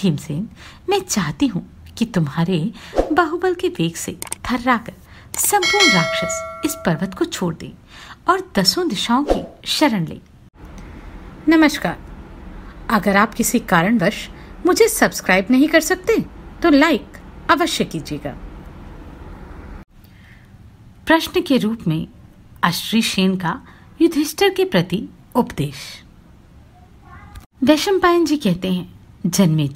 भीमसेन मैं चाहती हूँ कि तुम्हारे बाहुबल के वेग से थर्राकर संपूर्ण राक्षस इस पर्वत को छोड़ दे और दसों दिशाओं की शरण ले नमस्कार अगर आप किसी कारणवश मुझे सब्सक्राइब नहीं कर सकते तो लाइक अवश्य कीजिएगा प्रश्न के रूप में अश्री सेन का युधिष्ठिर के प्रति उपदेश वैशंपायन जी कहते हैं जन्मे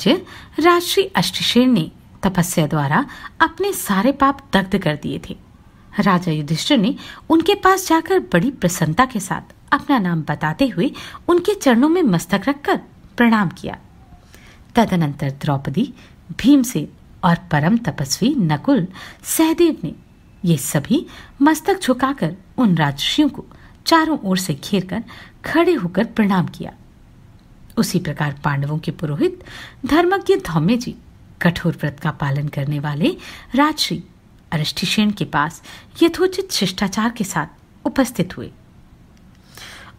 राजश्री अष्टशेर ने तपस्या द्वारा अपने सारे पाप दग्ध कर दिए थे राजा युधिष्ठिर ने उनके पास जाकर बड़ी प्रसन्नता के साथ अपना नाम बताते हुए उनके चरणों में मस्तक रखकर प्रणाम किया तदनंतर द्रौपदी भीमसेन और परम तपस्वी नकुल सहदेव ने ये सभी मस्तक झुकाकर उन राजषियों को चारों ओर से घेर कर खड़े होकर प्रणाम किया उसी प्रकार पांडवों के पुरोहित धर्मज्ञ धौम्य जी कठोर व्रत का पालन करने वाले राजश्री अरिष्टिशेन के पास यथोचित शिष्टाचार के साथ उपस्थित हुए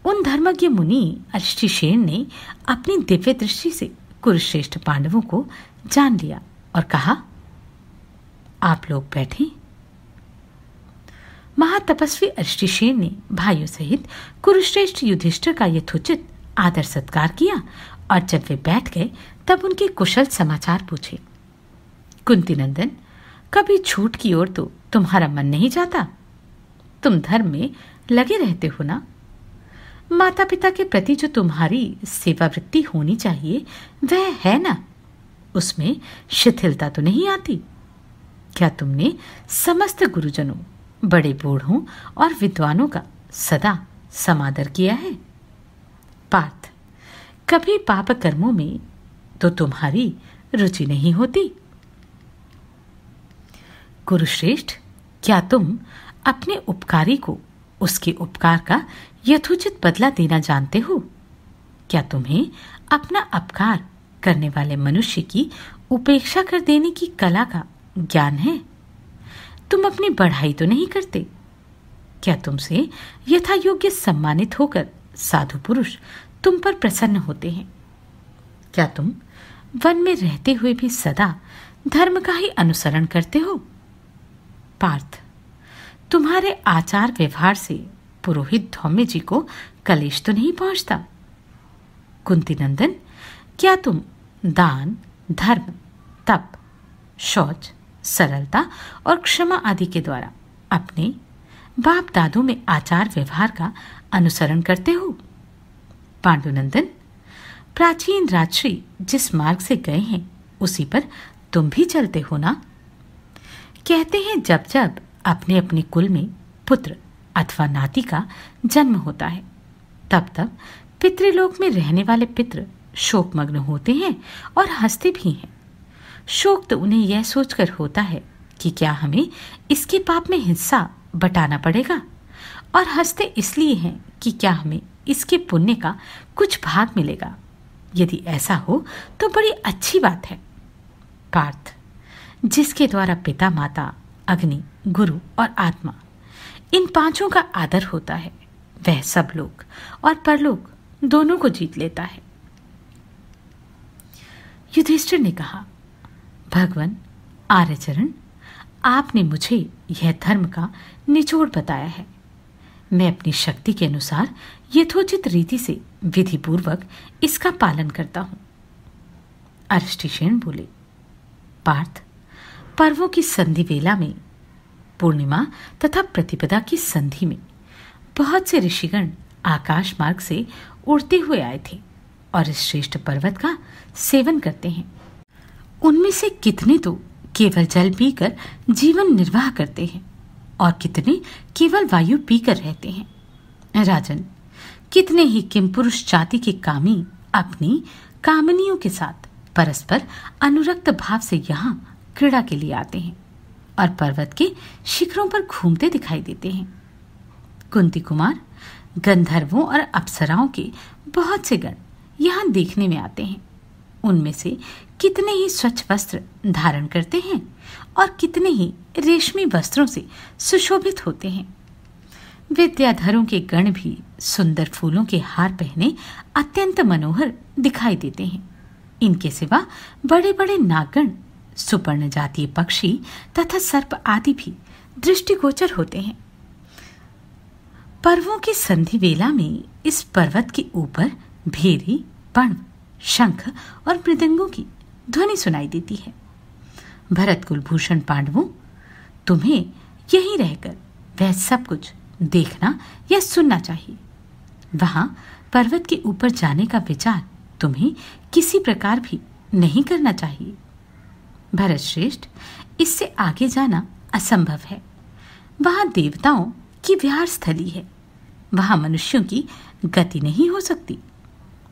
उन धर्मज्ञ मुनि अरिष्टिशेन ने अपनी दिव्य दृष्टि से कुरुश्रेष्ठ पांडवों को जान लिया और कहा आप लोग बैठे महातपस्वी अरिष्टिशेन ने भाइयों सहित कुरुश्रेष्ठ युधिष्ठिर का यथोचित आदर सत्कार किया और जब वे बैठ गए तब उनके कुशल समाचार पूछे कुंती नंदन कभी छूट की ओर तो तुम्हारा मन नहीं जाता तुम धर्म में लगे रहते हो ना माता पिता के प्रति जो तुम्हारी सेवावृत्ति होनी चाहिए वह है ना उसमें शिथिलता तो नहीं आती क्या तुमने समस्त गुरुजनों बड़े बूढ़ों और विद्वानों का सदा समादर किया है पार्थ कभी पाप कर्मों में तो तुम्हारी रुचि नहीं होती कुरुश्रेष्ठ क्या तुम अपने उपकारी को उसके उपकार का यथोचित बदला देना जानते हो क्या तुम्हें अपना अपकार करने वाले मनुष्य की उपेक्षा कर देने की कला का ज्ञान है तुम अपनी बढ़ाई तो नहीं करते क्या तुमसे यथा योग्य सम्मानित होकर साधु पुरुष तुम पर प्रसन्न होते हैं क्या तुम वन में रहते हुए भी सदा धर्म का ही अनुसरण करते हो पार्थ तुम्हारे आचार व्यवहार से पुरोहित धौम्य जी को कलेश तो नहीं पहुंचता कुंती नंदन क्या तुम दान धर्म तप शौच सरलता और क्षमा आदि के द्वारा अपने बाप दादों में आचार व्यवहार का अनुसरण करते हो पांडुनंदन प्राचीन रात्रि जिस मार्ग से गए हैं उसी पर तुम भी चलते हो ना कहते हैं जब जब अपने अपने कुल में पुत्र अथवा नाती का जन्म होता है तब तब पितृलोक में रहने वाले पितृ शोकमग्न होते हैं और हंसते भी हैं शोक तो उन्हें यह सोचकर होता है कि क्या हमें इसके पाप में हिस्सा बटाना पड़ेगा और हंसते इसलिए हैं कि क्या हमें इसके पुण्य का कुछ भाग मिलेगा यदि ऐसा हो तो बड़ी अच्छी बात है पार्थ जिसके द्वारा पिता माता अग्नि गुरु और आत्मा इन पांचों का आदर होता है वह सब लोग और परलोक दोनों को जीत लेता है युधिष्ठिर ने कहा भगवान आर्यचरण आपने मुझे यह धर्म का निचोड़ बताया है मैं अपनी शक्ति के अनुसार यथोचित रीति से विधिपूर्वक इसका पालन करता हूं अरिष्टिशेण बोले पार्थ पर्वों की संधि वेला में पूर्णिमा तथा प्रतिपदा की संधि में बहुत से ऋषिगण आकाश मार्ग से उड़ते हुए आए थे और इस श्रेष्ठ पर्वत का सेवन करते हैं उनमें से कितने तो केवल जल पीकर जीवन निर्वाह करते हैं और कितने केवल वायु पीकर रहते हैं राजन कितने ही किम पुरुष जाति के कामी अपनी कामनियों के साथ परस्पर अनुरक्त भाव से यहाँ क्रीड़ा के लिए आते हैं और पर्वत के शिखरों पर घूमते दिखाई देते हैं कुंती कुमार गंधर्वों और अप्सराओं के बहुत से गण यहाँ देखने में आते हैं उनमें से कितने ही स्वच्छ वस्त्र धारण करते हैं और कितने ही रेशमी वस्त्रों से सुशोभित होते हैं विद्याधरों के गण भी सुंदर फूलों के हार पहने अत्यंत मनोहर दिखाई देते हैं इनके सिवा बड़े बड़े नागण सुपर्ण जातीय पक्षी तथा सर्प आदि भी दृष्टिगोचर होते हैं पर्वों की संधि वेला में इस पर्वत के ऊपर भेरी पण शंख और मृदंगों की ध्वनि सुनाई देती है भरत कुलभूषण पांडवों तुम्हें यहीं रहकर वह सब कुछ देखना या सुनना चाहिए वहां पर्वत के ऊपर जाने का विचार तुम्हें किसी प्रकार भी नहीं करना चाहिए भरत श्रेष्ठ इससे आगे जाना असंभव है वहां देवताओं की विहार स्थली है वहां मनुष्यों की गति नहीं हो सकती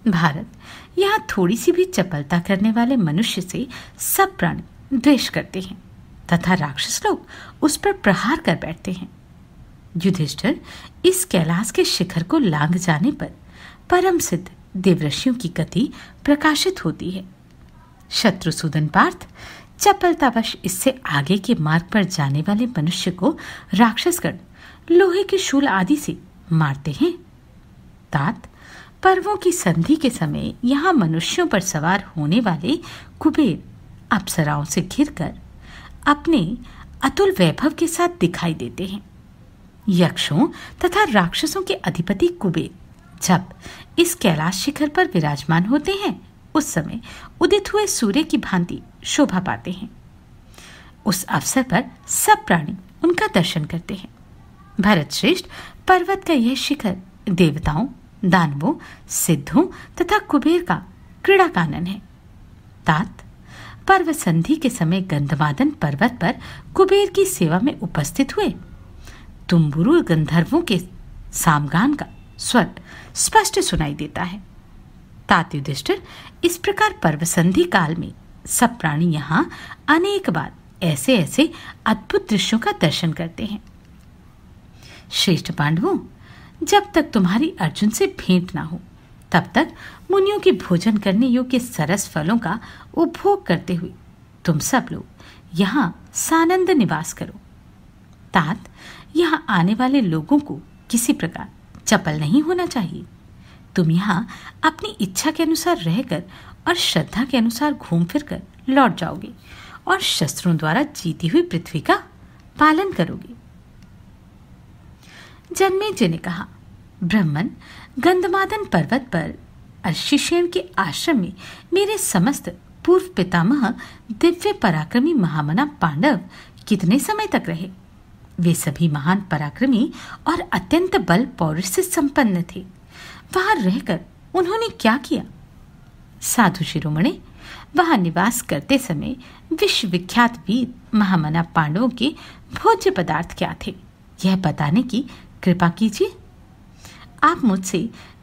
भारत यहाँ थोड़ी सी भी चपलता करने वाले मनुष्य से सब प्राणी द्वेष करते हैं तथा राक्षस लोग उस पर प्रहार कर बैठते हैं युधिष्ठर इस कैलाश के शिखर को लांग जाने पर परम सिद्ध देवऋषियों की गति प्रकाशित होती है शत्रुसूदन पार्थ चपलतावश इससे आगे के मार्ग पर जाने वाले मनुष्य को राक्षसगण लोहे के शूल आदि से मारते हैं तात पर्वों की संधि के समय यहाँ मनुष्यों पर सवार होने वाले कुबेर अप्सराओं से घिरकर अपने अतुल वैभव के साथ दिखाई देते हैं यक्षों तथा राक्षसों के अधिपति कुबेर जब इस कैलाश शिखर पर विराजमान होते हैं उस समय उदित हुए सूर्य की भांति शोभा पाते हैं उस अवसर पर सब प्राणी उनका दर्शन करते हैं भरत श्रेष्ठ पर्वत का यह शिखर देवताओं दानवों सिद्धों तथा कुबेर का क्रीड़ा कानन है तात पर्व संधि के समय गंधमादन पर्वत पर कुबेर की सेवा में उपस्थित हुए तुम्बुरु गंधर्वों के सामगान का स्वर स्पष्ट सुनाई देता है तात्युधिष्ठिर इस प्रकार पर्व संधि काल में सब प्राणी यहाँ अनेक बार ऐसे ऐसे अद्भुत दृश्यों का दर्शन करते हैं श्रेष्ठ पांडवों जब तक तुम्हारी अर्जुन से भेंट ना हो तब तक मुनियों के भोजन करने योग्य सरस फलों का उपभोग करते हुए तुम सब लोग यहाँ सानंद निवास करो तात यहाँ आने वाले लोगों को किसी प्रकार चपल नहीं होना चाहिए तुम यहाँ अपनी इच्छा के अनुसार रहकर और श्रद्धा के अनुसार घूम फिर कर लौट जाओगे और शस्त्रों द्वारा जीती हुई पृथ्वी का पालन करोगे जन्मे जी ने कहा ब्रह्मन गंधमादन पर्वत पर अर्शिषेण के आश्रम में मेरे समस्त पूर्व पितामह दिव्य पराक्रमी महामना पांडव कितने समय तक रहे वे सभी महान पराक्रमी और अत्यंत बल पौरुष से संपन्न थे वहां रहकर उन्होंने क्या किया साधु शिरोमणि वहां निवास करते समय विश्वविख्यात वीर महामना पांडवों के भोज्य पदार्थ क्या थे यह बताने की कृपा कीजिए आप मुझसे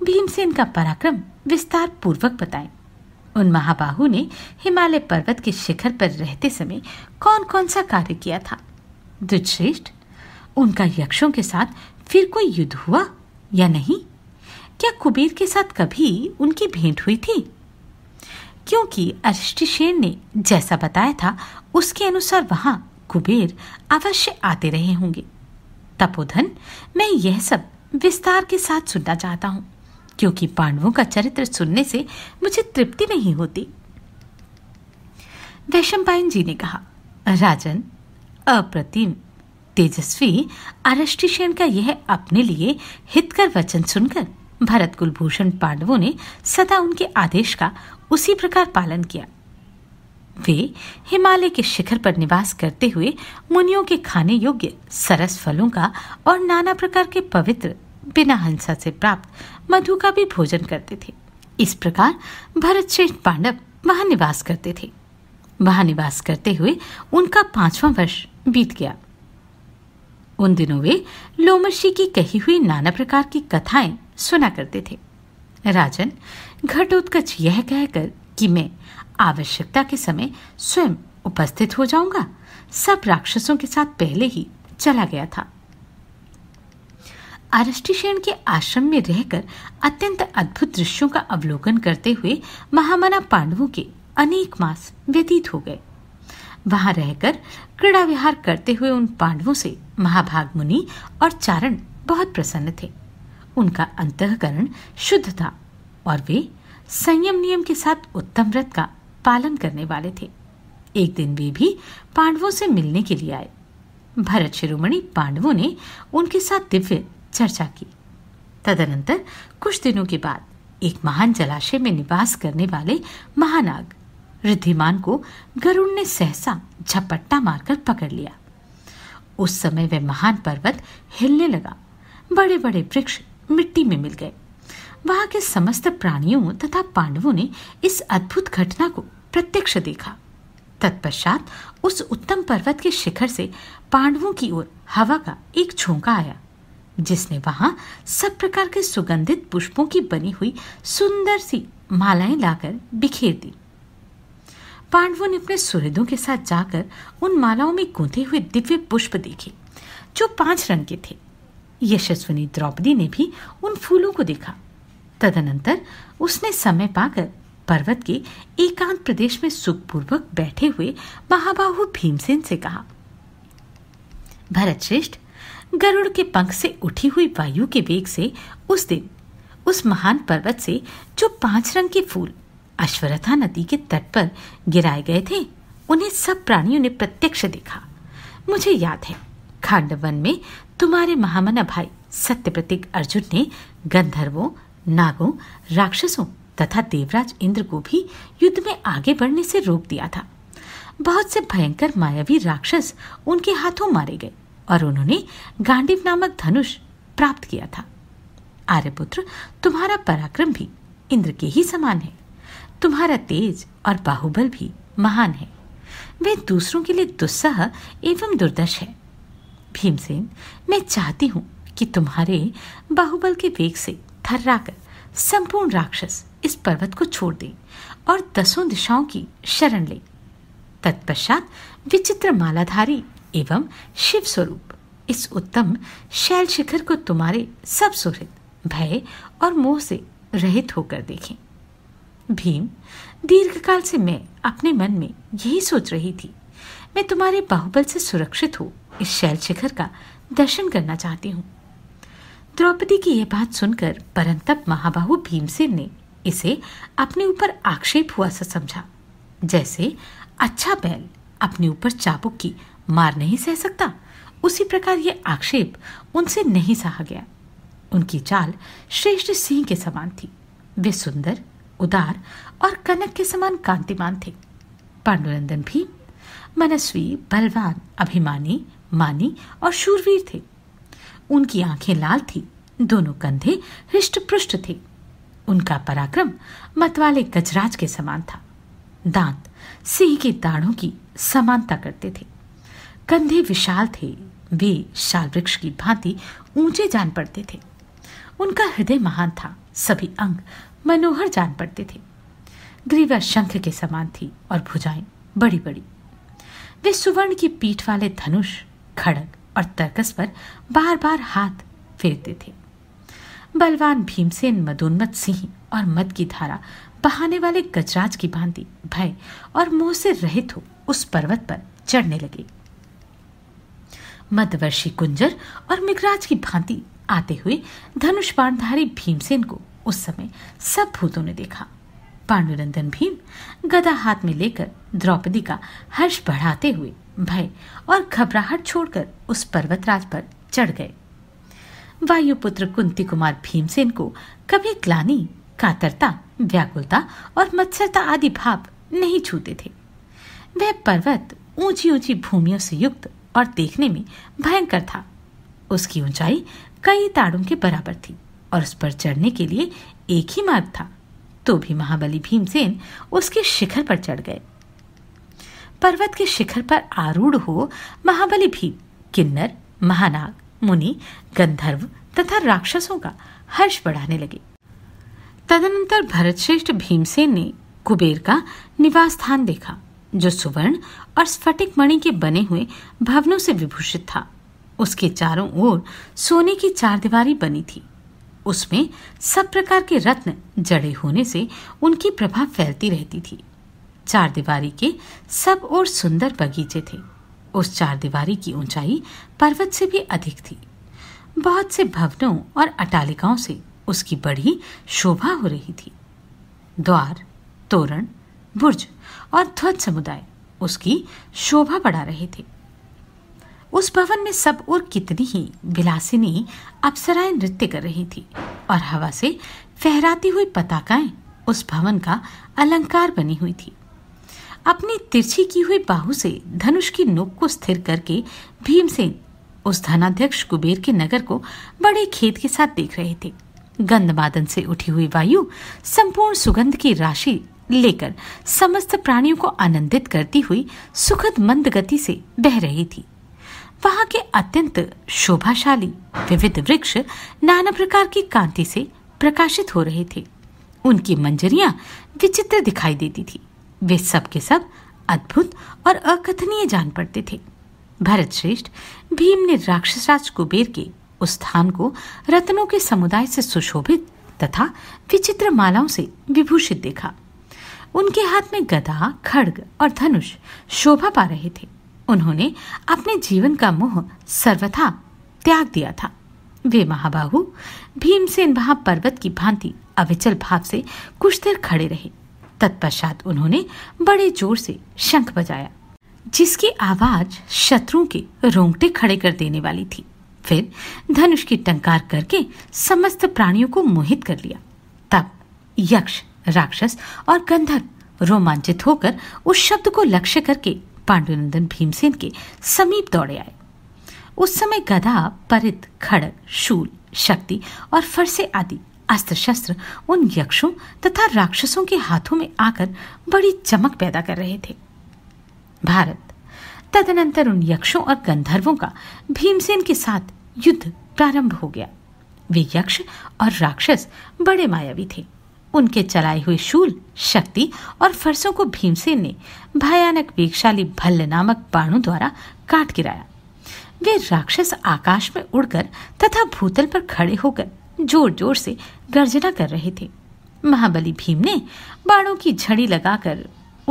भीमसेन का पराक्रम विस्तार पूर्वक बताएं उन महाबाहु ने हिमालय पर्वत के शिखर पर रहते समय कौन कौन सा कार्य किया था दुश्रेष्ठ उनका यक्षों के साथ फिर कोई युद्ध हुआ या नहीं क्या कुबेर के साथ कभी उनकी भेंट हुई थी क्योंकि अरिष्टिशेर ने जैसा बताया था उसके अनुसार वहां कुबेर अवश्य आते रहे होंगे तपोधन मैं यह सब विस्तार के साथ सुनना चाहता हूँ क्योंकि पांडवों का चरित्र सुनने से मुझे तृप्ति नहीं होती वैशंपायन जी ने कहा राजन अप्रतिम तेजस्वी अरष्टि सेन का यह अपने लिए हितकर वचन सुनकर भरत कुलभूषण पांडवों ने सदा उनके आदेश का उसी प्रकार पालन किया वे हिमालय के शिखर पर निवास करते हुए मुनियों के खाने योग्य सरस फलों का और नाना प्रकार के पवित्र बिना हंसा से प्राप्त मधु का भी भोजन करते थे इस प्रकार भरत श्रेष्ठ पांडव वहां निवास करते थे वहां निवास करते हुए उनका पांचवा वर्ष बीत गया उन दिनों वे लोमर्षि की कही हुई नाना प्रकार की कथाएं सुना करते थे राजन घटोत्कच यह कहकर कि मैं आवश्यकता के समय स्वयं उपस्थित हो जाऊंगा सब राक्षसों के साथ पहले ही चला गया था अरष्टिशेण के आश्रम में रहकर अत्यंत अद्भुत दृश्यों का अवलोकन करते हुए महामना पांडवों के अनेक मास व्यतीत हो गए वहां रहकर क्रीड़ा विहार करते हुए उन पांडवों से महाभाग मुनि और चारण बहुत प्रसन्न थे उनका अंतकरण शुद्ध था और वे संयम नियम के साथ उत्तम व्रत का पालन करने वाले थे एक दिन वे भी पांडवों से मिलने के लिए आए भरत शिरोमणि पांडवों ने उनके साथ दिव्य चर्चा की तदनंतर कुछ दिनों के बाद एक महान जलाशय में निवास करने वाले महानाग रिद्धिमान को गरुड़ ने सहसा झपट्टा मारकर पकड़ लिया उस समय वह महान पर्वत हिलने लगा बड़े बड़े वृक्ष मिट्टी में मिल गए वहां के समस्त प्राणियों तथा पांडवों ने इस अद्भुत घटना को प्रत्यक्ष देखा तत्पश्चात उस उत्तम पर्वत के शिखर से पांडवों की ओर हवा का एक झोंका आया जिसने वहां सब प्रकार के सुगंधित पुष्पों की बनी हुई सुंदर सी मालाएं लाकर बिखेर दी पांडवों ने अपने सुहृदों के साथ जाकर उन मालाओं में गूंथे हुए दिव्य पुष्प देखे जो पांच रंग के थे यशस्विनी द्रौपदी ने भी उन फूलों को देखा तदनंतर उसने समय पाकर पर्वत के एकांत प्रदेश में सुखपूर्वक बैठे हुए महाबाहु भीमसेन से कहा भरत श्रेष्ठ गरुड़ के पंख से उठी हुई वायु के वेग से उस दिन उस महान पर्वत से जो पांच रंग के फूल अश्वरथा नदी के तट पर गिराए गए थे उन्हें सब प्राणियों ने प्रत्यक्ष देखा मुझे याद है खांडवन में तुम्हारे महामना भाई सत्य प्रतीक अर्जुन ने गंधर्वों नागों राक्षसों तथा देवराज इंद्र को भी युद्ध में आगे बढ़ने से रोक दिया था बहुत से भयंकर मायावी राक्षस उनके हाथों मारे गए और उन्होंने गांडीव नामक धनुष प्राप्त किया था आर्यपुत्र तुम्हारा पराक्रम भी इंद्र के ही समान है तुम्हारा तेज और बाहुबल भी महान है वे दूसरों के लिए दुस्साह एवं दुर्दश है भीमसेन मैं चाहती हूँ कि तुम्हारे बाहुबल के वेग से थर्राकर संपूर्ण राक्षस इस पर्वत को छोड़ दें और दसों दिशाओं की शरण लें तत्पश्चात विचित्र मालाधारी एवं शिव स्वरूप इस उत्तम शैल शिखर को तुम्हारे सब सुहृत भय और मोह से रहित होकर देखें भीम दीर्घकाल से मैं अपने मन में यही सोच रही थी मैं तुम्हारे बाहुबल से सुरक्षित हूँ इस शैल शिखर का दर्शन करना चाहती हूँ द्रौपदी की यह बात सुनकर परंतप महाबाहु भीमसेन ने इसे अपने ऊपर आक्षेप हुआ सा समझा जैसे अच्छा बैल अपने ऊपर चाबुक की मार नहीं सह सकता उसी प्रकार यह आक्षेप उनसे नहीं सहा गया उनकी चाल श्रेष्ठ सिंह के समान थी वे सुंदर उदार और कनक के समान कांतिमान थे पांडुनंदन भी मनस्वी बलवान अभिमानी मानी और शूरवीर थे उनकी आंखें लाल थी दोनों कंधे हृष्ट पृष्ट थे उनका पराक्रम मतवाले गजराज के समान था दांत सिंह के दाढ़ों की समानता करते थे कंधे विशाल थे वे शाल वृक्ष की भांति ऊंचे जान पड़ते थे उनका हृदय महान था सभी अंग मनोहर जान पड़ते थे ग्रीवा शंख के समान थी और भुजाएं बड़ी बड़ी वे सुवर्ण की पीठ वाले धनुष खड़ग और तर्कस पर बार बार हाथ फेरते थे बलवान भीमसेन मदोन्मत सिंह और मद की धारा बहाने वाले गजराज की भांति भय और मोह से रहित हो उस पर्वत पर चढ़ने लगे मदवर्षी कुंजर और मिगराज की भांति आते हुए धनुष बाणधारी भीमसेन को उस समय सब भूतों ने देखा पांडुनंदन भीम गदा हाथ में लेकर द्रौपदी का हर्ष बढ़ाते हुए भय और घबराहट छोड़कर उस पर्वतराज पर चढ़ गए वायुपुत्र कुंती कुमार भीमसेन को कभी ग्लानी कातरता व्याकुलता और मत्सरता आदि भाव नहीं छूते थे वह पर्वत ऊंची ऊंची भूमियों से युक्त और देखने में भयंकर था उसकी ऊंचाई कई ताड़ों के बराबर थी और उस पर चढ़ने के लिए एक ही मार्ग था तो भी महाबली भीमसेन उसके शिखर पर चढ़ गए पर्वत के शिखर पर आरूढ़ हो महाबली भीम किन्नर महानाग मुनि गंधर्व तथा राक्षसों का हर्ष बढ़ाने लगे तदनंतर भरतश्रेष्ठ भीमसेन ने कुबेर का निवास स्थान देखा जो सुवर्ण और स्फटिक मणि के बने हुए भवनों से विभूषित था उसके चारों ओर सोने की दीवारी बनी थी उसमें सब प्रकार के रत्न जड़े होने से उनकी प्रभा फैलती रहती थी चार दीवारी के सब और सुंदर बगीचे थे उस चार दीवारी की ऊंचाई पर्वत से भी अधिक थी बहुत से भवनों और अटालिकाओं से उसकी बड़ी शोभा हो रही थी द्वार तोरण बुर्ज और ध्वज समुदाय उसकी शोभा बढ़ा रहे थे उस भवन में सब और कितनी ही विलासिनी अप्सराएं नृत्य कर रही थी और हवा से फहराती हुई पताकाएं उस भवन का अलंकार बनी हुई थी अपनी तिरछी की हुई बाहु से धनुष की नोक को स्थिर करके भीमसेन उस धनाध्यक्ष कुबेर के नगर को बड़े खेत के साथ देख रहे थे गंधमादन से उठी हुई वायु संपूर्ण सुगंध की राशि लेकर समस्त प्राणियों को आनंदित करती हुई सुखद मंद गति से बह रही थी वहाँ के अत्यंत शोभाशाली विविध वृक्ष नाना प्रकार की कांति से प्रकाशित हो रहे थे उनकी मंजरिया विचित्र दिखाई देती थी वे सब के सब अद्भुत और अकथनीय जान पड़ते थे भरत श्रेष्ठ भीम ने राक्षसराज कुबेर के उस स्थान को रत्नों के समुदाय से सुशोभित तथा विचित्र मालाओं से विभूषित देखा उनके हाथ में गदा खड़ग और धनुष शोभा पा रहे थे उन्होंने अपने जीवन का मोह सर्वथा त्याग दिया था वे महाबाहु भीमसेन वहां पर्वत की भांति अविचल भाव से कुछ देर खड़े रहे तत्पश्चात उन्होंने बड़े जोर से शंख बजाया जिसकी आवाज शत्रुओं के रोंगटे खड़े कर देने वाली थी फिर धनुष की टंकार करके समस्त प्राणियों को मोहित कर लिया तब यक्ष राक्षस और गंधर्व रोमांचित होकर उस शब्द को लक्ष्य करके पांडुनंदन भीमसेन के समीप दौड़े आए उस समय गधा परित खड़ग शूल शक्ति और फरसे आदि अस्त्र शस्त्र उन यक्षों तथा राक्षसों के हाथों में आकर बड़ी चमक पैदा कर रहे थे भारत तदनंतर उन यक्षों और गंधर्वों का भीमसेन के साथ युद्ध प्रारंभ हो गया वे यक्ष और राक्षस बड़े मायावी थे उनके चलाए हुए शूल शक्ति और फरसों को भीमसेन ने भयानक वेगशाली भल्ल नामक बाणों द्वारा काट गिराया वे राक्षस आकाश में उड़कर तथा भूतल पर खड़े होकर जोर जोर से गर्जना कर रहे थे महाबली भीम ने बाणों की झड़ी लगाकर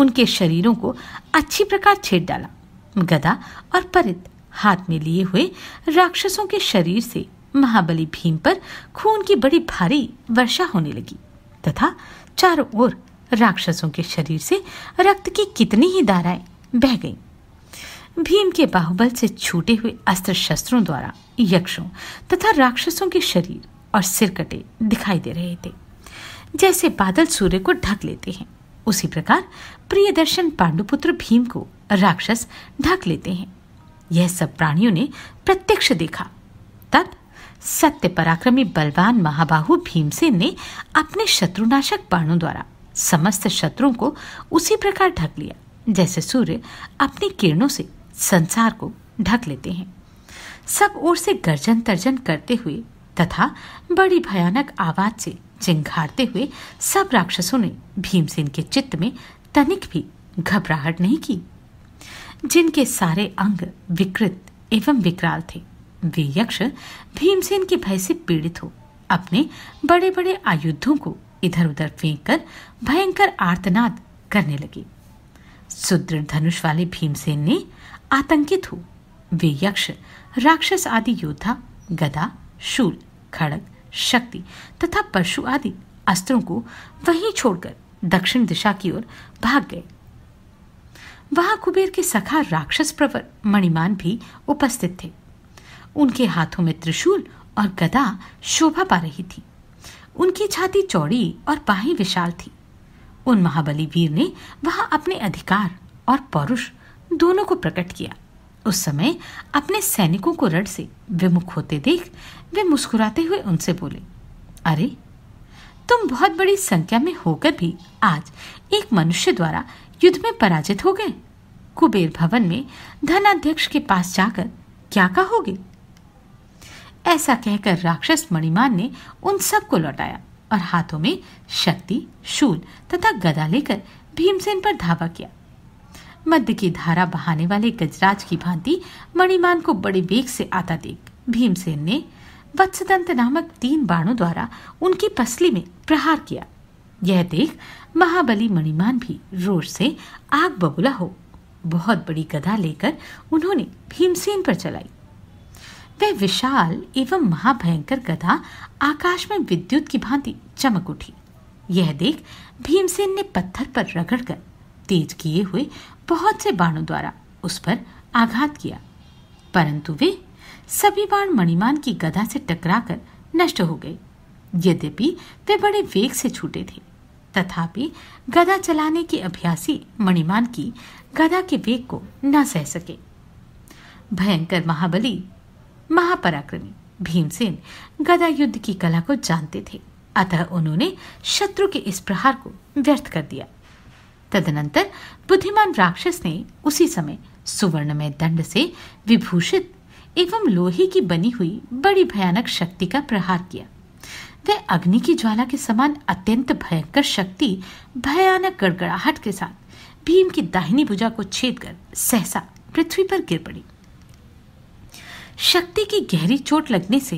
उनके शरीरों को अच्छी प्रकार छेद डाला गदा और परित हाथ में लिए हुए राक्षसों के शरीर से महाबली भीम पर खून की बड़ी भारी वर्षा होने लगी तथा चारों ओर राक्षसों के शरीर से रक्त की कितनी ही धाराएं बह गईं। भीम के बाहुबल से छूटे हुए अस्त्र शस्त्रों द्वारा यक्षों तथा राक्षसों के शरीर और सिरकटे दिखाई दे रहे थे जैसे बादल सूर्य को ढक लेते हैं उसी प्रकार प्रियदर्शन पांडुपुत्र भीम को राक्षस ढक लेते हैं यह सब प्राणियों ने प्रत्यक्ष देखा सत्य पराक्रमी बलवान महाबाहु भीमसेन ने अपने शत्रुनाशक बाणों द्वारा समस्त शत्रुओं को उसी प्रकार ढक लिया जैसे सूर्य अपनी किरणों से संसार को ढक लेते हैं सब ओर से गर्जन तर्जन करते हुए तथा बड़ी भयानक आवाज से चिंघाड़ते हुए सब राक्षसों ने भीमसेन के चित्त में तनिक भी घबराहट नहीं की जिनके सारे अंग विकृत एवं विकराल थे वे यक्ष भीमसेन के भय से पीड़ित हो अपने बड़े बड़े आयुधों को इधर उधर फेंक कर भयंकर आर्तनाद करने लगे सुदृढ़ धनुष वाले भीमसेन ने आतंकित हो वे यक्ष राक्षस आदि योद्धा गदा शूल खड़ग शक्ति तथा पशु आदि अस्त्रों को वहीं छोड़कर दक्षिण दिशा की ओर भाग गए वहां कुबेर के सखा राक्षस प्रवर मणिमान भी उपस्थित थे उनके हाथों में त्रिशूल और गदा शोभा पा रही थी उनकी छाती चौड़ी और बाहें विशाल थी उन महाबली वीर ने वहां अपने अधिकार और पौरुष दोनों को प्रकट किया उस समय अपने सैनिकों को रड से विमुख होते देख वे मुस्कुराते हुए उनसे बोले अरे तुम बहुत बड़ी संख्या में होकर भी आज एक मनुष्य द्वारा युद्ध में पराजित हो गए कुबेर भवन में धनाध्यक्ष के पास जाकर क्या कहोगे ऐसा कहकर राक्षस मणिमान ने उन सबको लौटाया और हाथों में शक्ति शूल तथा गदा लेकर भीमसेन पर धावा किया मध्य की धारा बहाने वाले गजराज की भांति मणिमान को बड़े वेग से आता देख भीमसेन ने वत्सदंत नामक तीन बाणों द्वारा उनकी पसली में प्रहार किया यह देख महाबली मणिमान भी रोष से आग बबूला हो बहुत बड़ी गदा लेकर उन्होंने भीमसेन पर चलाई वह विशाल एवं महाभयंकर गधा आकाश में विद्युत की भांति चमक उठी यह देख भीमसेन ने पत्थर पर रगड़कर तेज किए हुए बहुत से बाणों द्वारा उस पर आघात किया परंतु वे सभी बाण मणिमान की गधा से टकराकर नष्ट हो गए यद्यपि वे बड़े वेग से छूटे थे तथापि गदा चलाने के अभ्यासी मणिमान की गदा के वेग को न सह सके भयंकर महाबली महापराक्रमी भीमसेन गदा युद्ध की कला को जानते थे अतः उन्होंने शत्रु के इस प्रहार को व्यर्थ कर दिया तदनंतर बुद्धिमान राक्षस ने उसी समय सुवर्णमय दंड से विभूषित एवं लोहे की बनी हुई बड़ी भयानक शक्ति का प्रहार किया वह अग्नि की ज्वाला के समान अत्यंत भयंकर शक्ति भयानक गड़गड़ाहट के साथ भीम की दाहिनी भुजा को छेद कर सहसा पृथ्वी पर गिर पड़ी शक्ति की गहरी चोट लगने से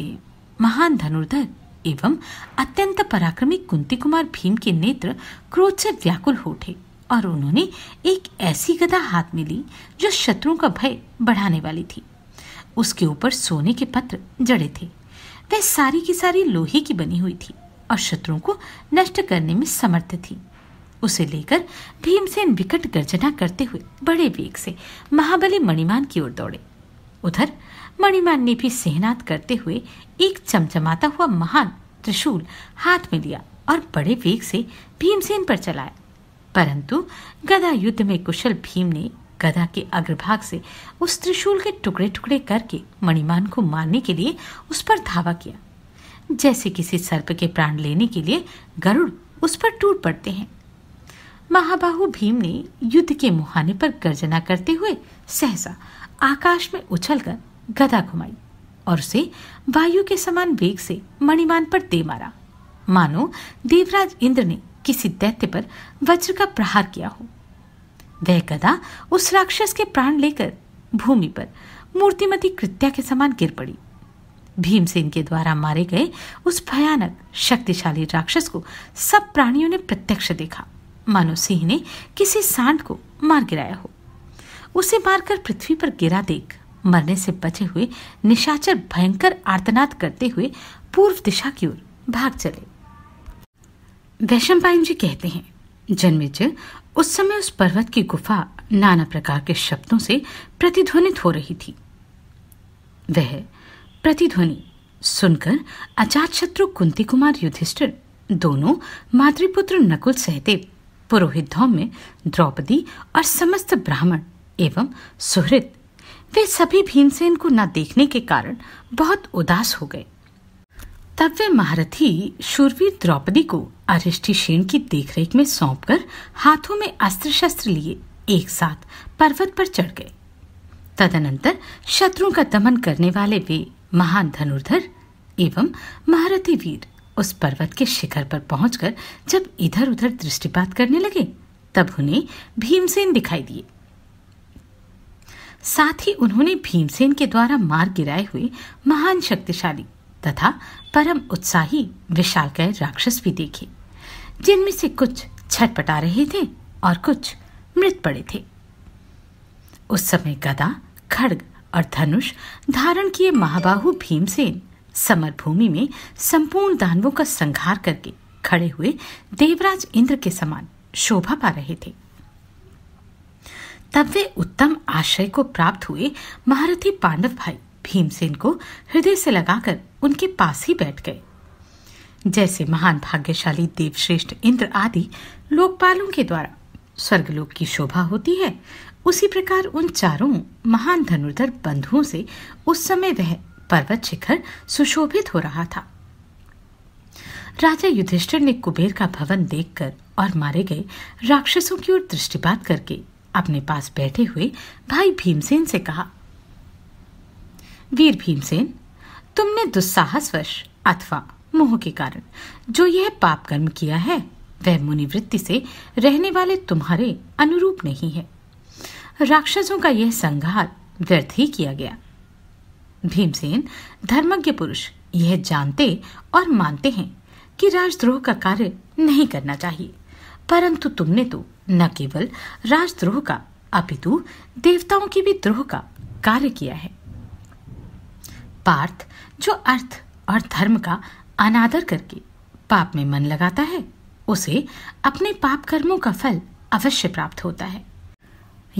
महान धनुर्धर एवं अत्यंत पराक्रमी कुंती कुमार भीम के नेत्र क्रोध से व्याकुल हो उठे और उन्होंने एक ऐसी गदा हाथ में ली जो शत्रुओं का भय बढ़ाने वाली थी उसके ऊपर सोने के पत्र जड़े थे वह सारी की सारी लोहे की बनी हुई थी और शत्रुओं को नष्ट करने में समर्थ थी उसे लेकर भीमसेन विकट गर्जना करते हुए बड़े वेग से महाबली मणिमान की ओर दौड़े उधर मणिमान ने भी सहनात करते हुए एक चमचमाता हुआ महान त्रिशूल हाथ में लिया और बड़े वेग से भीमसेन पर चलाया परंतु गदा युद्ध में कुशल भीम ने गदा के अग्रभाग से उस त्रिशूल के टुकड़े टुकड़े करके मणिमान को मारने के लिए उस पर धावा किया जैसे किसी सर्प के प्राण लेने के लिए गरुड़ उस पर टूट पड़ते हैं महाबाहु भीम ने युद्ध के मुहाने पर गर्जना करते हुए सहसा आकाश में उछलकर गदा घुमाई और उसे वायु के समान वेग से मणिमान पर दे मारा मानो देवराज इंद्र ने किसी दैत्य पर वज्र का प्रहार किया हो वह गदा उस राक्षस के प्राण लेकर भूमि पर मूर्तिमती कृत्या के समान गिर पड़ी भीमसेन के द्वारा मारे गए उस भयानक शक्तिशाली राक्षस को सब प्राणियों ने प्रत्यक्ष देखा मानो सिंह ने किसी सांड को मार गिराया हो उसे मारकर पृथ्वी पर गिरा देख मरने से बचे हुए निशाचर भयंकर आर्तनाद करते हुए पूर्व दिशा की ओर भाग चले वैशंपायन जी कहते हैं जन्मेजय उस समय उस पर्वत की गुफा नाना प्रकार के शब्दों से प्रतिध्वनित हो रही थी वह प्रतिध्वनि सुनकर अजात शत्रु कुंती कुमार युधिष्ठिर दोनों मातृपुत्र नकुल सहदेव पुरोहित में द्रौपदी और समस्त ब्राह्मण एवं सुहृत वे सभी भीमसेन को न देखने के कारण बहुत उदास हो गए तब वे महारथी शूरवीर द्रौपदी को अरिष्टिशेन की देखरेख में सौंपकर हाथों में अस्त्र शस्त्र लिए एक साथ पर्वत पर चढ़ गए तदनंतर शत्रु का दमन करने वाले वे महान धनुर्धर एवं महारथी वीर उस पर्वत के शिखर पर पहुंचकर जब इधर उधर दृष्टिपात करने लगे तब उन्हें भीमसेन दिखाई दिए साथ ही उन्होंने भीमसेन के द्वारा मार गिराए हुए महान शक्तिशाली तथा परम उत्साही विशालकाय राक्षस भी देखे जिनमें से कुछ छटपटा रहे थे और कुछ मृत पड़े थे उस समय गदा खड़ग और धनुष धारण किए महाबाहु भीमसेन समर भूमि में संपूर्ण दानवों का संहार करके खड़े हुए देवराज इंद्र के समान शोभा पा रहे थे तब वे उत्तम आश्रय को प्राप्त हुए महारथी पांडव भाई भीमसेन को हृदय से लगाकर उनके पास ही बैठ गए जैसे महान भाग्यशाली देवश्रेष्ठ इंद्र आदि लोकपालों के द्वारा स्वर्गलोक की शोभा होती है उसी प्रकार उन चारों महान धनुर्धर बंधुओं से उस समय वह पर्वत शिखर सुशोभित हो रहा था राजा युधिष्ठिर ने कुबेर का भवन देखकर और मारे गए राक्षसों की ओर दृष्टिपात करके अपने पास बैठे हुए भाई भीमसेन से कहा वीर भीमसेन तुमने दुस्साहसवश अथवा मोह के कारण जो यह पाप कर्म किया है वह मुनिवृत्ति से रहने वाले तुम्हारे अनुरूप नहीं है राक्षसों का यह संघार व्यर्थ ही किया गया भीमसेन धर्मज्ञ पुरुष यह जानते और मानते हैं कि राजद्रोह का कार्य नहीं करना चाहिए परंतु तुमने तो न केवल राजद्रोह का अपितु देवताओं की भी द्रोह का कार्य किया है पार्थ जो अर्थ और धर्म का अनादर करके पाप में मन लगाता है उसे अपने पाप कर्मों का फल अवश्य प्राप्त होता है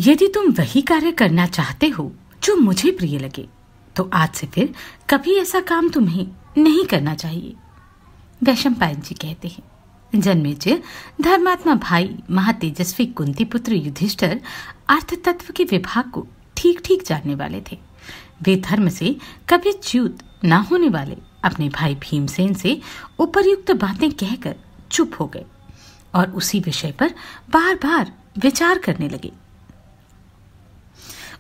यदि तुम वही कार्य करना चाहते हो जो मुझे प्रिय लगे तो आज से फिर कभी ऐसा काम तुम्हें नहीं करना चाहिए वैशंपायन जी कहते हैं जन्मेजय धर्मात्मा भाई महातेजस्वी कुंती पुत्र युधिष्ठर अर्थ तत्व के विभाग को ठीक ठीक जानने वाले थे वे धर्म से कभी च्युत न होने वाले अपने भाई भीमसेन से उपरयुक्त बातें कहकर चुप हो गए और उसी विषय पर बार बार विचार करने लगे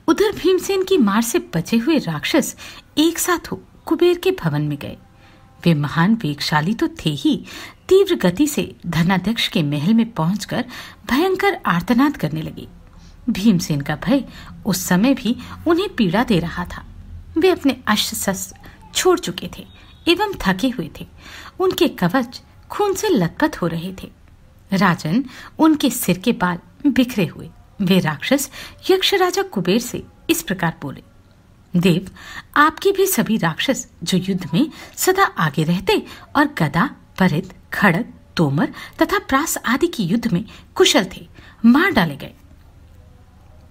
उधर भीमसेन की मार से बचे हुए राक्षस एक साथ हो कुबेर के भवन में गए वे महान वेगशाली तो थे ही तीव्र गति से धनाध्यक्ष के महल में पहुंचकर भयंकर आर्तनाद करने लगे भीमसेन का भय उस समय भी उन्हें पीड़ा दे रहा था वे अपने अश्र शस्त्र छोड़ चुके थे एवं थके हुए थे उनके कवच खून से लथपथ हो रहे थे राजन उनके सिर के बाल बिखरे हुए वे राक्षस यक्ष राजा कुबेर से इस प्रकार बोले देव आपके भी सभी राक्षस जो युद्ध में सदा आगे रहते और गदा परित खड़ग तोमर तथा प्रास आदि की युद्ध में कुशल थे मार डाले गए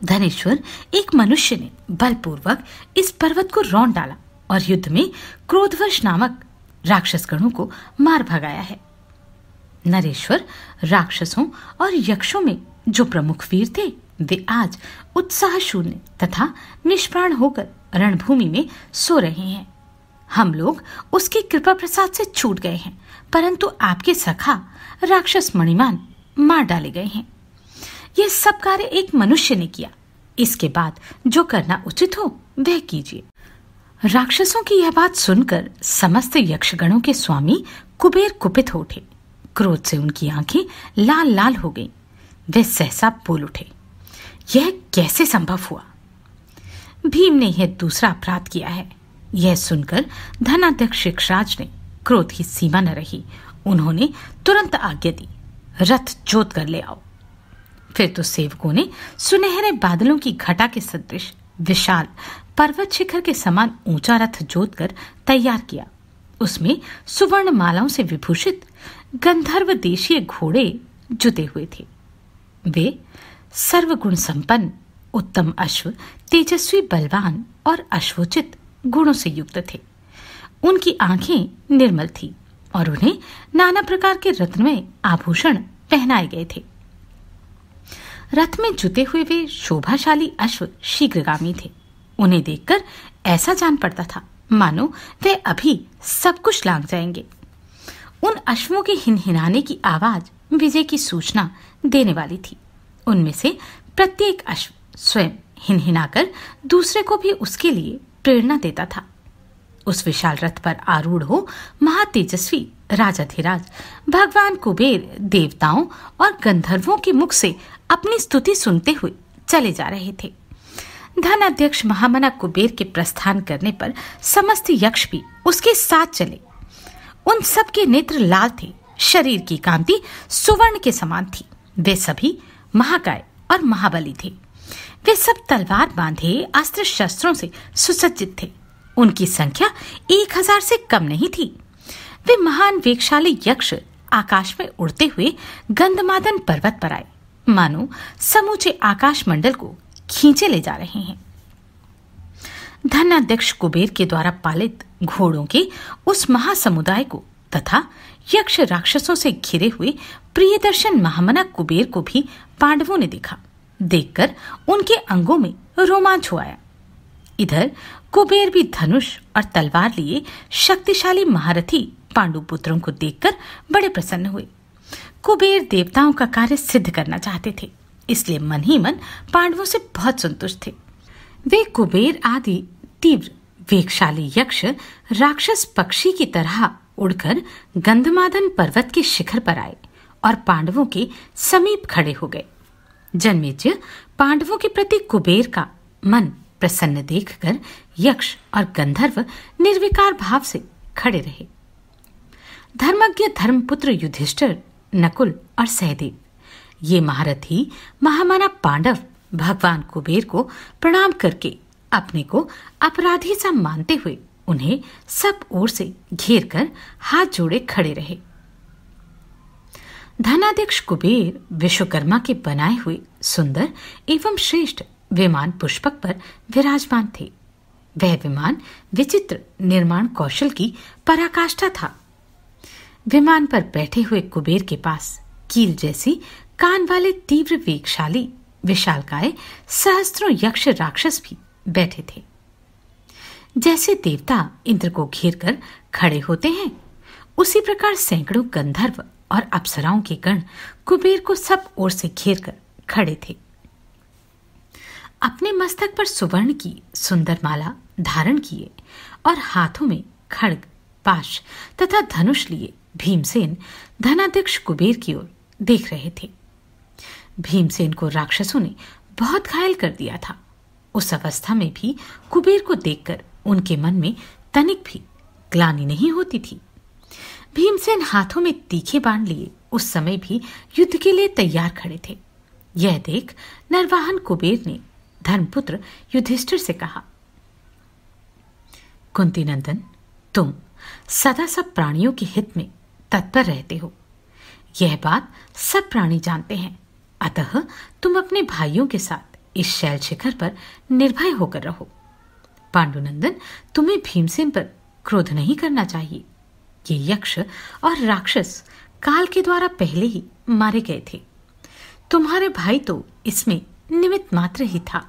धनेश्वर एक मनुष्य ने बलपूर्वक इस पर्वत को रौन डाला और युद्ध में क्रोधवश नामक राक्षस गणों को मार भगाया है नरेश्वर राक्षसों और यक्षों में जो प्रमुख वीर थे वे आज उत्साह शून्य तथा निष्प्राण होकर रणभूमि में सो रहे हैं हम लोग उसकी कृपा प्रसाद से छूट गए हैं परंतु आपके सखा राक्षस मणिमान मार डाले गए हैं यह सब कार्य एक मनुष्य ने किया इसके बाद जो करना उचित हो वह कीजिए राक्षसों की यह बात सुनकर समस्त यक्षगणों के स्वामी कुबेर कुपित हो उठे क्रोध से उनकी आंखें लाल लाल हो गईं। वे सहसा बोल उठे यह कैसे संभव हुआ भीम ने यह दूसरा अपराध किया है यह सुनकर धनाध्यक्ष शिक्षराज ने क्रोध की सीमा न रही उन्होंने तुरंत आज्ञा दी रथ जोत कर ले आओ फिर तो सेवकों ने सुनहरे बादलों की घटा के सदृश विशाल पर्वत शिखर के समान ऊंचा रथ जोत कर तैयार किया उसमें सुवर्ण मालाओं से विभूषित गंधर्व देशीय घोड़े जुटे हुए थे वे सर्वगुण संपन्न उत्तम अश्व तेजस्वी बलवान और अश्वोचित गुणों से युक्त थे उनकी आंखें निर्मल थी और उन्हें नाना प्रकार के रत्न में आभूषण पहनाए गए थे रथ में जुते हुए वे शोभाशाली अश्व शीघ्रगामी थे उन्हें देखकर ऐसा जान पड़ता था मानो वे अभी सब कुछ लांग जाएंगे उन अश्वों के हिनहिनाने की आवाज विजय की सूचना देने वाली थी उनमें से प्रत्येक अश्व स्वयं हिनहिनाकर दूसरे को भी उसके लिए प्रेरणा देता था उस विशाल रथ पर आरूढ़ हो महातेजस्वी राजाधिराज भगवान कुबेर देवताओं और गंधर्वों के मुख से अपनी स्तुति सुनते हुए चले जा रहे थे धन अध्यक्ष महामना कुबेर के प्रस्थान करने पर समस्त यक्ष भी उसके साथ चले उन सबके नेत्र लाल थे शरीर की कांति सुवर्ण के समान थी वे सभी महाकाय और महाबली थे वे सब तलवार बांधे अस्त्र शस्त्रों से सुसज्जित थे उनकी संख्या एक हजार से कम नहीं थी वे महान वेगशाली यक्ष आकाश में उड़ते हुए गंधमादन पर्वत पर आए मानो समूचे आकाश मंडल को खींचे ले जा रहे हैं धनाध्यक्ष कुबेर के द्वारा पालित घोड़ों के उस महासमुदाय को तथा यक्ष राक्षसों से घिरे हुए प्रियदर्शन महामना कुबेर को भी पांडवों ने देखा देखकर उनके अंगों में रोमांच हो आया इधर कुबेर भी धनुष और तलवार लिए शक्तिशाली महारथी पांडु पुत्रों को देखकर बड़े प्रसन्न हुए कुबेर देवताओं का कार्य सिद्ध करना चाहते थे इसलिए मन ही मन पांडवों से बहुत संतुष्ट थे वे कुबेर आदि तीव्र वेगशाली यक्ष राक्षस पक्षी की तरह उड़कर गंधमादन पर्वत के शिखर पर आए और पांडवों के समीप खड़े हो गए जन्मेजय पांडवों के प्रति कुबेर का मन प्रसन्न देखकर यक्ष और गंधर्व निर्विकार भाव से खड़े रहे धर्मज्ञ धर्मपुत्र युधिष्ठिर नकुल और सहदेव ये महारथी महामाना पांडव भगवान कुबेर को प्रणाम करके अपने को अपराधी सा मानते हुए उन्हें सब ओर से घेर कर हाथ जोड़े खड़े रहे धनाध्यक्ष कुबेर विश्वकर्मा के बनाए हुए सुंदर एवं श्रेष्ठ विमान पुष्पक पर विराजमान थे वह विमान विचित्र निर्माण कौशल की पराकाष्ठा था विमान पर बैठे हुए कुबेर के पास कील जैसी कान वाले तीव्र वेगशाली विशालकाय सहस्त्रों यक्ष राक्षस भी बैठे थे जैसे देवता इंद्र को घेर कर खड़े होते हैं उसी प्रकार सैकड़ों गंधर्व और अप्सराओं के गण कुबेर को सब ओर से घेर कर खड़े थे अपने मस्तक पर सुवर्ण की सुंदर माला धारण किए और हाथों में खड़ग पाश तथा धनुष लिए भीमसेन धनाध्यक्ष कुबेर की ओर देख रहे थे भीमसेन को राक्षसों ने बहुत घायल कर दिया था उस अवस्था में भी कुबेर को देखकर उनके मन में तनिक भी ग्लानी नहीं होती थी भीमसेन हाथों में तीखे बाण लिए उस समय भी युद्ध के लिए तैयार खड़े थे यह देख नरवाहन कुबेर ने धर्मपुत्र युधिष्ठिर से कहा कुंती नंदन तुम सदा सब प्राणियों के हित में तत्पर रहते हो यह बात सब प्राणी जानते हैं अतः तुम अपने भाइयों के साथ इस शैल शिखर पर निर्भय होकर रहो पांडुनंदन तुम्हें भीमसेन पर क्रोध नहीं करना चाहिए ये यक्ष और राक्षस काल के द्वारा पहले ही मारे गए थे तुम्हारे भाई तो इसमें निमित मात्र ही था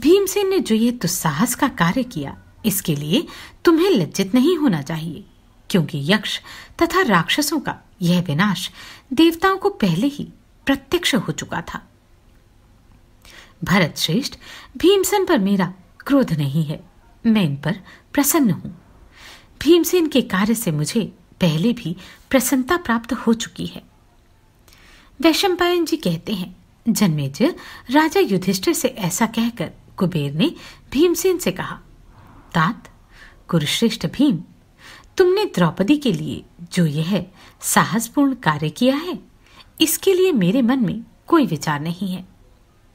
भीमसेन ने जो ये दुस्साहस का कार्य किया इसके लिए तुम्हें लज्जित नहीं होना चाहिए क्योंकि यक्ष तथा राक्षसों का यह विनाश देवताओं को पहले ही प्रत्यक्ष हो चुका था भरत श्रेष्ठ भीमसेन पर मेरा क्रोध नहीं है मैं इन पर प्रसन्न हूं भीमसेन के कार्य से मुझे पहले भी प्रसन्नता प्राप्त हो चुकी है वैशंपायन जी कहते हैं जन्मेज राजा युधिष्ठिर से ऐसा कहकर कुबेर ने भीमसेन से कहा तात कुरुश्रेष्ठ भीम तुमने द्रौपदी के लिए जो यह साहसपूर्ण कार्य किया है इसके लिए मेरे मन में कोई विचार नहीं है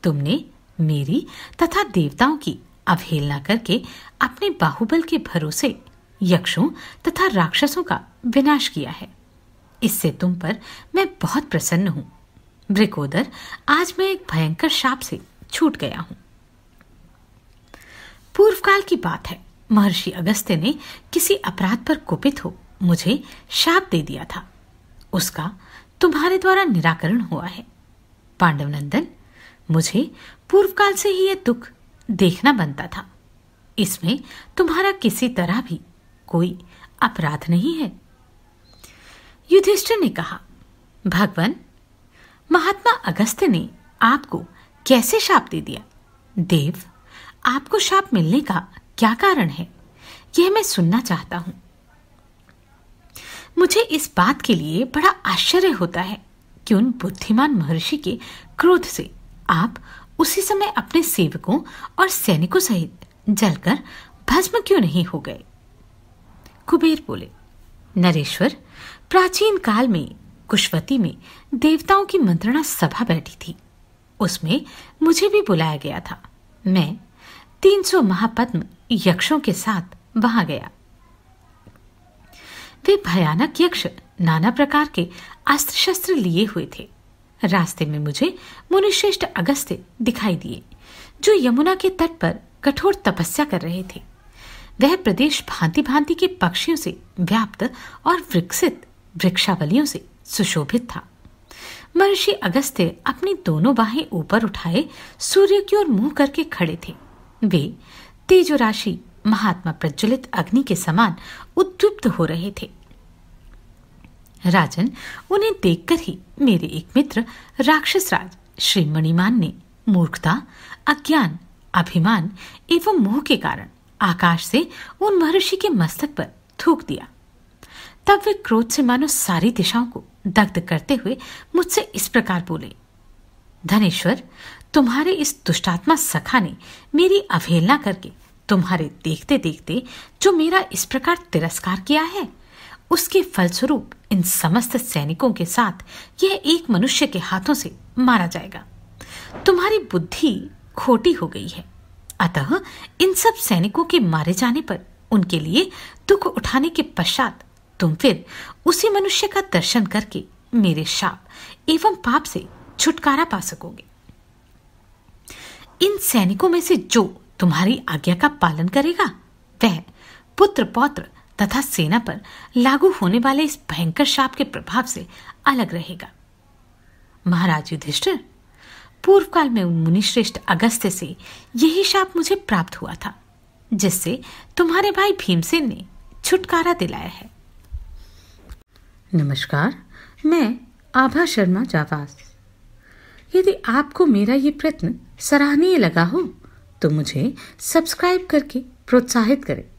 तुमने मेरी तथा देवताओं की अवहेलना करके अपने बाहुबल के भरोसे यक्षों तथा राक्षसों का विनाश किया है इससे तुम पर मैं बहुत प्रसन्न हूं ब्रिकोदर आज मैं एक भयंकर शाप से छूट गया हूं पूर्व काल की बात है महर्षि अगस्त्य ने किसी अपराध पर कुपित हो मुझे शाप दे दिया था उसका तुम्हारे द्वारा निराकरण हुआ है पांडवनंदन मुझे पूर्व काल से ही यह दुख देखना बनता था इसमें तुम्हारा किसी तरह भी कोई अपराध नहीं है युधिष्ठिर ने कहा भगवान महात्मा अगस्त्य ने आपको कैसे शाप दे दिया देव आपको शाप मिलने का क्या कारण है यह मैं सुनना चाहता हूं मुझे इस बात के लिए बड़ा आश्चर्य होता है कि उन बुद्धिमान महर्षि के क्रोध से आप उसी समय अपने सेवकों और सैनिकों सहित जलकर भस्म क्यों नहीं हो गए कुबेर बोले नरेश्वर प्राचीन काल में कुशवती में देवताओं की मंत्रणा सभा बैठी थी उसमें मुझे भी बुलाया गया था मैं 300 महापद्म यक्षों के साथ वहां गया वे भयानक यक्ष नाना प्रकार के अस्त्र शस्त्र लिए हुए थे रास्ते में मुझे मुनिश्रेष्ठ अगस्त्य दिखाई दिए जो यमुना के तट पर कठोर तपस्या कर रहे थे वह प्रदेश भांति भांति के पक्षियों से व्याप्त और विकसित वृक्षावलियों से सुशोभित था महर्षि अगस्त्य अपनी दोनों बाहें ऊपर उठाए सूर्य की ओर मुंह करके खड़े थे वे तेजो राशि महात्मा प्रज्वलित अग्नि के समान उद्युप्त हो रहे थे राजन उन्हें देखकर ही मेरे एक मित्र राक्षस राज श्री मणिमान ने मूर्खता अज्ञान अभिमान एवं मोह के कारण आकाश से उन महर्षि के मस्तक पर थूक दिया तब वे क्रोध से मानो सारी दिशाओं को दग्ध करते हुए मुझसे इस प्रकार बोले धनेश्वर तुम्हारे इस दुष्टात्मा सखा ने मेरी अवहेलना करके तुम्हारे देखते देखते जो मेरा इस प्रकार तिरस्कार किया है उसके फलस्वरूप इन समस्त सैनिकों के साथ यह एक मनुष्य के हाथों से मारा जाएगा तुम्हारी बुद्धि खोटी हो गई है अतः इन सब सैनिकों के मारे जाने पर उनके लिए दुख उठाने के पश्चात तुम फिर उसी मनुष्य का दर्शन करके मेरे शाप एवं पाप से छुटकारा पा सकोगे इन सैनिकों में से जो तुम्हारी आज्ञा का पालन करेगा वह पुत्र पौत्र तथा सेना पर लागू होने वाले इस भयंकर शाप के प्रभाव से अलग रहेगा महाराज युधिष्ठिर पूर्व काल में मुनिश्रेष्ठ अगस्त्य से यही शाप मुझे प्राप्त हुआ था जिससे तुम्हारे भाई भीमसेन ने छुटकारा दिलाया है नमस्कार मैं आभा शर्मा जावास यदि आपको मेरा ये प्रयत्न सराहनीय लगा हो तो मुझे सब्सक्राइब करके प्रोत्साहित करें